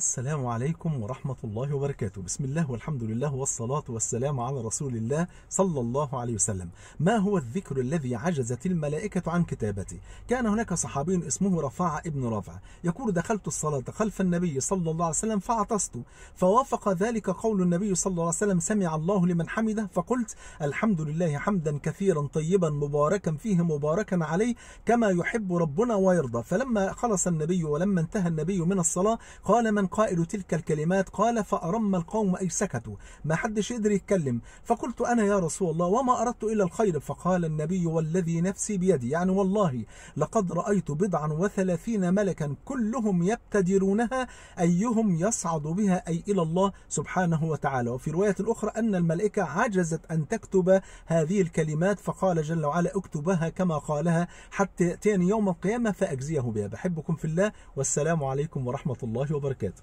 السلام عليكم ورحمة الله وبركاته بسم الله والحمد لله والصلاة والسلام على رسول الله صلى الله عليه وسلم ما هو الذكر الذي عجزت الملائكة عن كتابته كان هناك صحابي اسمه رفاعة ابن رفع يقول دخلت الصلاة خلف النبي صلى الله عليه وسلم فعطست فوافق ذلك قول النبي صلى الله عليه وسلم سمع الله لمن حمده فقلت الحمد لله حمدا كثيرا طيبا مباركا فيه مباركا عليه كما يحب ربنا ويرضى فلما خلص النبي ولما انتهى النبي من الصلاة قال من قائل تلك الكلمات قال فأرم القوم أي سكتوا ما حدش يقدر يتكلم فقلت أنا يا رسول الله وما أردت إلا الخير فقال النبي والذي نفسي بيدي يعني والله لقد رأيت بضعا وثلاثين ملكا كلهم يبتدرونها أيهم يصعد بها أي إلى الله سبحانه وتعالى وفي رواية أخرى أن الملائكة عجزت أن تكتب هذه الكلمات فقال جل وعلا اكتبها كما قالها حتى يأتيني يوم القيامة فأجزيه بها بحبكم في الله والسلام عليكم ورحمة الله وبركاته